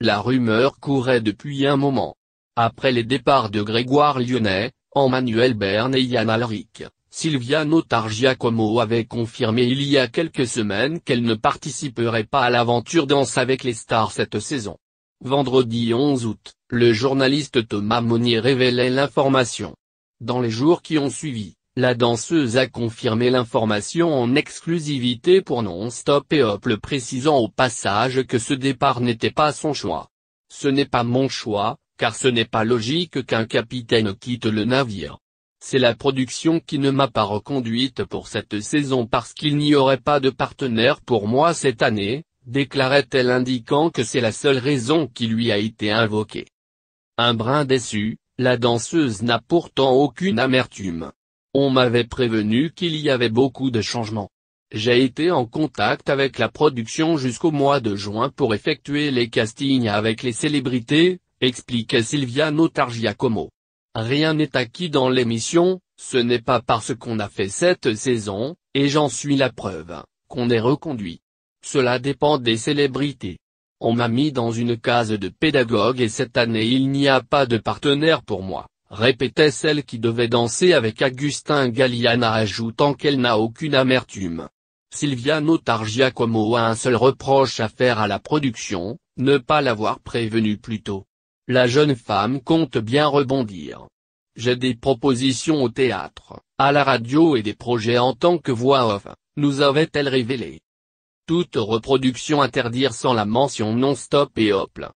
La rumeur courait depuis un moment. Après les départs de Grégoire Lyonnais, Emmanuel Bern et Yann Alric, Silviano Targiacomo avait confirmé il y a quelques semaines qu'elle ne participerait pas à l'aventure Danse avec les stars cette saison. Vendredi 11 août, le journaliste Thomas Monnier révélait l'information. Dans les jours qui ont suivi, la danseuse a confirmé l'information en exclusivité pour Non-Stop et Hop le précisant au passage que ce départ n'était pas son choix. Ce n'est pas mon choix, car ce n'est pas logique qu'un capitaine quitte le navire. C'est la production qui ne m'a pas reconduite pour cette saison parce qu'il n'y aurait pas de partenaire pour moi cette année, déclarait-elle indiquant que c'est la seule raison qui lui a été invoquée. Un brin déçu, la danseuse n'a pourtant aucune amertume. On m'avait prévenu qu'il y avait beaucoup de changements. J'ai été en contact avec la production jusqu'au mois de juin pour effectuer les castings avec les célébrités, expliquait Sylvia Notargiacomo. Rien n'est acquis dans l'émission, ce n'est pas parce qu'on a fait cette saison, et j'en suis la preuve, qu'on est reconduit. Cela dépend des célébrités. On m'a mis dans une case de pédagogue et cette année il n'y a pas de partenaire pour moi répétait celle qui devait danser avec Agustin Galliana ajoutant qu'elle n'a aucune amertume. Silviano Targiacomo a un seul reproche à faire à la production, ne pas l'avoir prévenu plus tôt. La jeune femme compte bien rebondir. J'ai des propositions au théâtre, à la radio et des projets en tant que voix off, nous avait-elle révélé. Toute reproduction interdire sans la mention non-stop et hop.